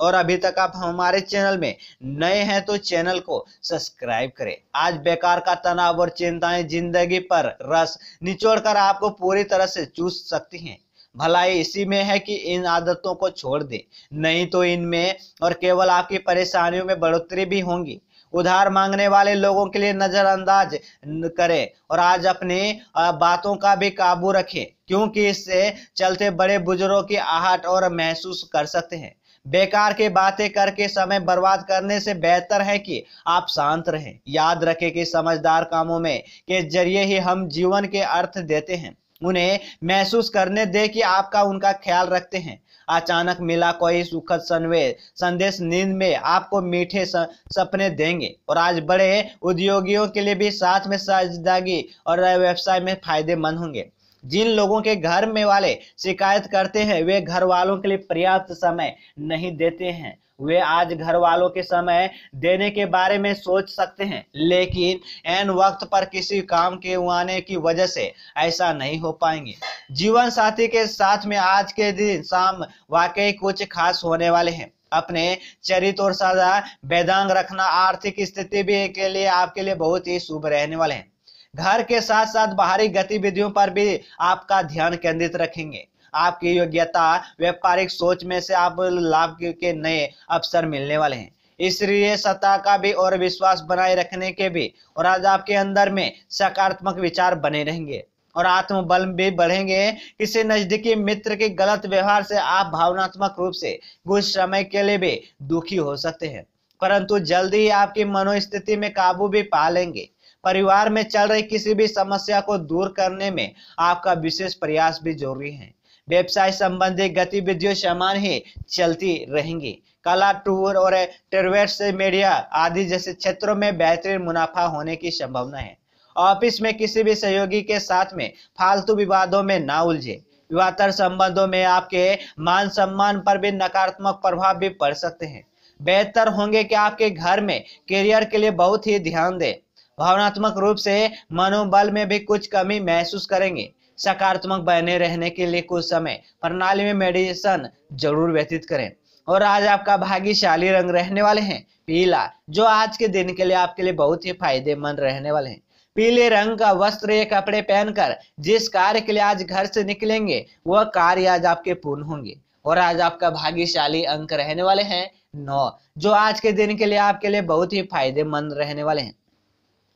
और अभी तक आप हमारे चैनल में नए हैं तो चैनल को सब्सक्राइब करें आज बेकार का तनाव और चिंताएं जिंदगी पर रस निचोड़कर आपको पूरी तरह से चूस सकती हैं भलाई इसी में है कि इन आदतों को छोड़ दें नहीं तो इनमें और केवल आपकी परेशानियों में बढ़ोतरी भी होंगी उधार मांगने वाले लोगों के लिए नज़रअंदाज करें और आज अपनी बातों का भी काबू रखें क्योंकि इससे चलते बड़े बुजुर्गों की आहट और महसूस कर सकते हैं बेकार की बातें करके समय बर्बाद करने से बेहतर है कि आप शांत रहें याद रखें कि समझदार कामों में के जरिए ही हम जीवन के अर्थ देते हैं उन्हें महसूस करने दे कि आपका उनका ख्याल रखते हैं अचानक मिला कोई सुखद संवेद संदेश नींद में आपको मीठे सपने देंगे और आज बड़े उद्योगियों के लिए भी साथ में साझेदारी और व्यवसाय में फायदेमंद होंगे जिन लोगों के घर में वाले शिकायत करते हैं वे घर वालों के लिए पर्याप्त समय नहीं देते हैं वे आज घर वालों के समय देने के बारे में सोच सकते हैं लेकिन एन वक्त पर किसी काम के आने की वजह से ऐसा नहीं हो पाएंगे जीवन साथी के साथ में आज के दिन शाम वाकई कुछ खास होने वाले हैं अपने चरित्र और सदा वेदांग रखना आर्थिक स्थिति भी के लिए आपके लिए बहुत ही शुभ रहने वाले हैं घर के साथ साथ बाहरी गतिविधियों पर भी आपका ध्यान केंद्रित रखेंगे आपकी योग्यता व्यापारिक सोच में से आप लाभ के नए अवसर मिलने वाले हैं इसलिए सत्ता का भी और विश्वास बनाए रखने के भी और आज आपके अंदर में सकारात्मक विचार बने रहेंगे और आत्मबल भी बढ़ेंगे किसी नजदीकी मित्र के गलत व्यवहार से आप भावनात्मक रूप से कुछ समय के लिए भी दुखी हो सकते हैं परंतु जल्दी ही आपकी मनोस्थिति में काबू भी पा लेंगे परिवार में चल रही किसी भी समस्या को दूर करने में आपका विशेष प्रयास भी जरूरी है व्यवसाय संबंधी गतिविधियों समान ही चलती रहेंगी कला टूर और ट्रेवर्स मीडिया आदि जैसे क्षेत्रों में बेहतरीन मुनाफा होने की संभावना है ऑफिस में किसी भी सहयोगी के साथ में फालतू विवादों में ना उलझे विवाहतर संबंधों में आपके मान सम्मान पर भी नकारात्मक प्रभाव भी पड़ सकते हैं बेहतर होंगे कि आपके घर में करियर के लिए बहुत ही ध्यान दें भावनात्मक रूप से मनोबल में भी कुछ कमी महसूस करेंगे सकारात्मक बने रहने के लिए कुछ समय प्रणाली में मेडिटेशन जरूर व्यतीत करें और आज आपका भाग्यशाली रंग रहने वाले हैं पीला जो आज के दिन के लिए आपके लिए बहुत ही फायदेमंद रहने वाले हैं पीले रंग का वस्त्र या कपड़े पहनकर जिस कार्य के लिए आज घर से निकलेंगे वह कार्य आज आपके पूर्ण होंगे और आज आपका भाग्यशाली अंक रहने वाले हैं नौ जो आज के दिन के लिए आपके लिए बहुत ही फायदेमंद रहने वाले हैं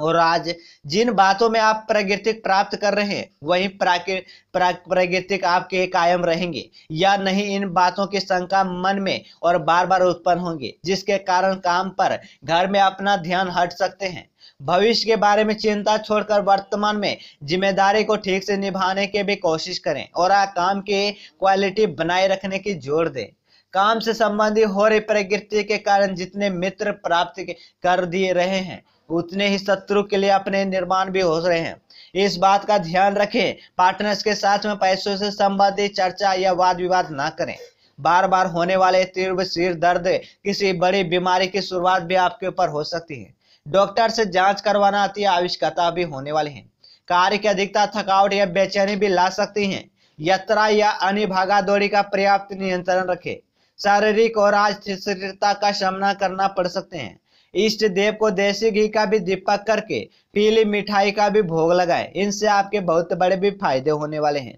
और आज जिन बातों में आप प्रगतिक प्राप्त कर रहे हैं वही प्रगतिक आपके कायम रहेंगे या नहीं इन बातों की शंका मन में और बार बार उत्पन्न होंगे जिसके कारण काम पर घर में अपना ध्यान हट सकते हैं भविष्य के बारे में चिंता छोड़कर वर्तमान में जिम्मेदारी को ठीक से निभाने की भी कोशिश करें और काम की क्वालिटी बनाए रखने की जोर दें काम से संबंधित हो रही प्रकृति के कारण जितने मित्र प्राप्त कर दिए रहे हैं उतने ही शत्रु के लिए अपने निर्माण भी हो रहे हैं इस बात का ध्यान रखें पार्टनर्स के साथ में पैसों से संबंधित चर्चा या वाद विवाद ना करें बार बार होने वाले तीव्र सिर दर्द किसी बड़ी बीमारी की शुरुआत भी आपके ऊपर हो सकती है डॉक्टर से जांच करवाना अति आवश्यकता भी होने वाले हैं कार्य की अधिकता थकावट या बेचैनी भी ला सकती है यात्रा या अन्य भागा दौड़ी का पर्याप्त नियंत्रण रखें शारीरिक और अस्थिरता का सामना करना पड़ सकते हैं इष्ट देव को देसी घी का भी दीपक करके पीली मिठाई का भी भोग लगाए इनसे आपके बहुत बड़े भी फायदे होने वाले हैं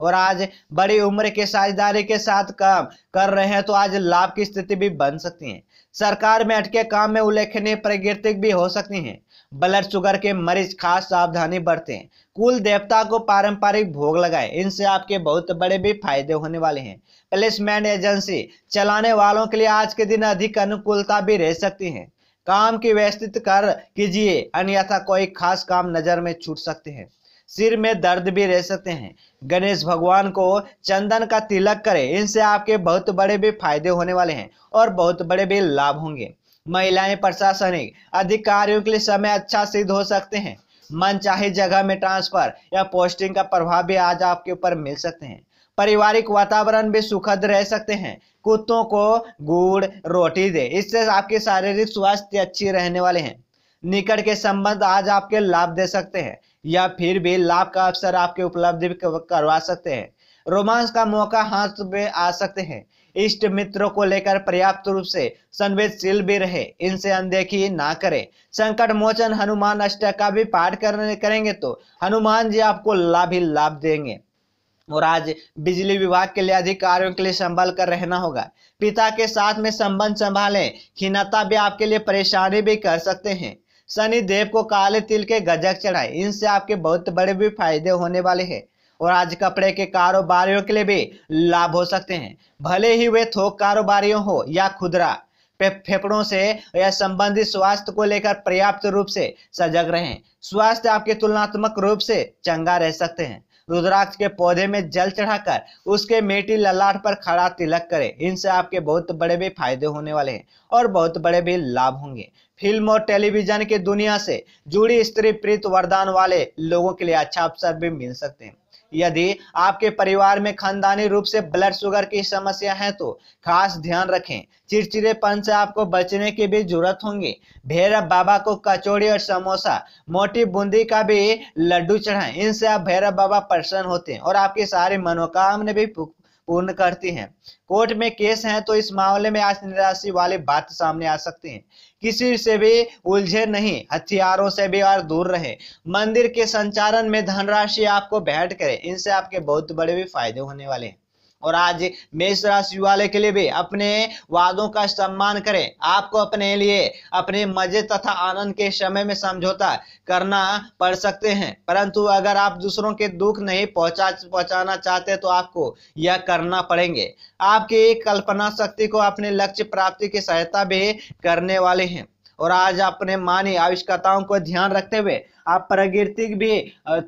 और आज बड़ी उम्र के साझेदारी के साथ काम कर रहे हैं तो आज लाभ की स्थिति भी बन सकती है सरकार में अटके काम में उल्लेखनीय प्रकृतिक भी हो सकती है ब्लड शुगर के मरीज खास सावधानी बरते हैं कुल देवता को पारंपरिक भोग लगाए इनसे आपके बहुत बड़े भी फायदे होने वाले हैं प्लेसमेंट एजेंसी चलाने वालों के लिए आज के दिन अधिक अनुकूलता भी रह सकती है काम की व्यवस्थित कर कीजिए अन्यथा कोई खास काम नजर में छूट सकते हैं सिर में दर्द भी रह सकते हैं गणेश भगवान को चंदन का तिलक करें इनसे आपके बहुत बड़े भी फायदे होने वाले हैं और बहुत बड़े भी लाभ होंगे महिलाएं प्रशासनिक अधिकारियों के लिए समय अच्छा सिद्ध हो सकते हैं मन चाहे जगह में ट्रांसफर या पोस्टिंग का प्रभाव भी आज आपके ऊपर मिल सकते हैं पारिवारिक वातावरण भी सुखद रह सकते हैं कुत्तों को गुड़ रोटी दे इससे आपके शारीरिक स्वास्थ्य अच्छी रहने वाले हैं निकट के संबंध आज आपके लाभ दे सकते हैं या फिर भी लाभ का अवसर आपके उपलब्धि करवा सकते हैं रोमांस का मौका हाथ में आ सकते हैं इष्ट मित्रों को लेकर पर्याप्त रूप से संवेदशील भी रहे इनसे अनदेखी ना करें संकट मोचन हनुमान अष्ट का भी पाठ करने करेंगे तो हनुमान जी आपको लाभ ही लाभ देंगे और आज बिजली विभाग के लिए अधिकारियों के लिए संभल कर रहना होगा पिता के साथ में संबंध संभालें खिनता भी आपके लिए परेशानी भी कर सकते हैं शनि देव को काले तिल के गजक चढ़ाए इनसे आपके बहुत बड़े भी फायदे होने वाले हैं और आज कपड़े के कारोबारियों के लिए भी लाभ हो सकते हैं भले ही वे थोक कारोबारियों हो या खुदरा फेफड़ों से या संबंधित स्वास्थ्य को लेकर पर्याप्त रूप से सजग रहें स्वास्थ्य आपके तुलनात्मक रूप से चंगा रह सकते हैं रुद्राक्ष के पौधे में जल चढ़ाकर उसके मेटी ललाट पर खड़ा तिलक करें इनसे आपके बहुत बड़े भी फायदे होने वाले हैं और बहुत बड़े भी लाभ होंगे फिल्म और टेलीविजन की दुनिया से जुड़ी स्त्री प्रीत वरदान वाले लोगों के लिए अच्छा अवसर भी मिल सकते हैं यदि आपके परिवार में खानदानी रूप से ब्लड शुगर की समस्या है तो खास ध्यान रखें चिड़चिड़ेपन से आपको बचने की भी जरूरत होंगी भैरव बाबा को कचौड़ी और समोसा मोटी बूंदी का भी लड्डू चढ़ाएं इनसे आप भैरव बाबा प्रसन्न होते हैं और आपकी सारी मनोकामना भी पूर्ण करती हैं कोर्ट में केस है तो इस मामले में आज निराशी वाली बात सामने आ सकती है किसी से भी उलझे नहीं हथियारों से भी और दूर रहे मंदिर के संचालन में धनराशि आपको भेंट करे इनसे आपके बहुत बड़े भी फायदे होने वाले हैं और आज मेष राशि वाले के लिए भी अपने वादों का सम्मान करें आपको अपने लिए अपने मजे तथा आनंद के समय में समझौता करना पड़ सकते हैं परंतु अगर आप दूसरों के दुख नहीं पहुंचा पहुंचाना चाहते तो आपको यह करना पड़ेंगे आपकी कल्पना शक्ति को अपने लक्ष्य प्राप्ति की सहायता भी करने वाले हैं और आज अपने मानी आवश्यकताओं को ध्यान रखते हुए आप प्रकृति भी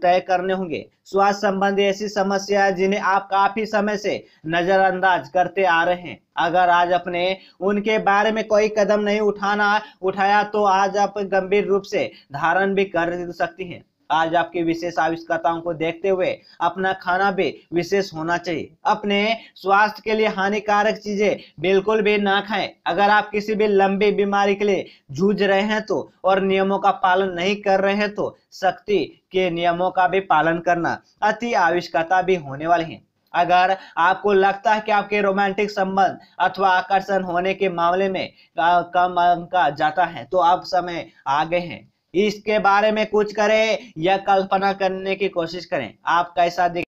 तय करने होंगे स्वास्थ्य संबंधी ऐसी समस्या जिन्हें आप काफी समय से नजरअंदाज करते आ रहे हैं अगर आज आपने उनके बारे में कोई कदम नहीं उठाना उठाया तो आज आप गंभीर रूप से धारण भी कर सकती हैं आज आपके विशेष आविष्कारताओं को देखते हुए अपना खाना भी विशेष होना चाहिए अपने स्वास्थ्य के लिए हानिकारक चीजें बिल्कुल भी ना खाएं अगर आप किसी भी लंबी बीमारी के लिए जूझ रहे हैं तो और नियमों का पालन नहीं कर रहे हैं तो शक्ति के नियमों का भी पालन करना अति आविष्कारता भी होने वाली है अगर आपको लगता है कि आपके रोमांटिक संबंध अथवा आकर्षण होने के मामले में कम का जाता है तो आप समय आगे हैं इसके बारे में कुछ करें या कल्पना करने की कोशिश करें आप कैसा दिख